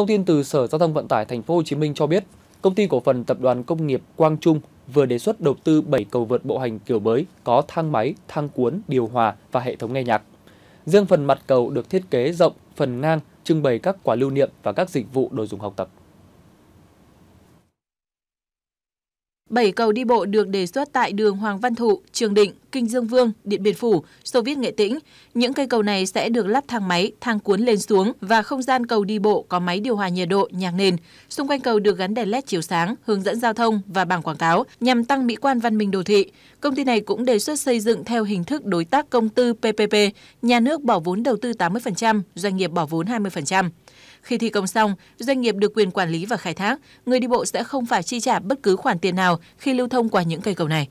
Thông tin từ Sở Giao thông Vận tải Thành phố Hồ Chí Minh cho biết, công ty cổ phần tập đoàn công nghiệp Quang Trung vừa đề xuất đầu tư 7 cầu vượt bộ hành kiểu mới có thang máy, thang cuốn, điều hòa và hệ thống nghe nhạc. Riêng phần mặt cầu được thiết kế rộng, phần ngang trưng bày các quả lưu niệm và các dịch vụ đồ dùng học tập. 7 cầu đi bộ được đề xuất tại đường Hoàng Văn Thụ, Trường Định, Kinh Dương Vương, Điện Biên Phủ, Xô Viết Nghệ Tĩnh. Những cây cầu này sẽ được lắp thang máy, thang cuốn lên xuống và không gian cầu đi bộ có máy điều hòa nhiệt độ, nhạc nền. Xung quanh cầu được gắn đèn led chiếu sáng, hướng dẫn giao thông và bảng quảng cáo nhằm tăng mỹ quan văn minh đô thị. Công ty này cũng đề xuất xây dựng theo hình thức đối tác công tư PPP, nhà nước bỏ vốn đầu tư 80%, doanh nghiệp bỏ vốn 20%. Khi thi công xong, doanh nghiệp được quyền quản lý và khai thác, người đi bộ sẽ không phải chi trả bất cứ khoản tiền nào khi lưu thông qua những cây cầu này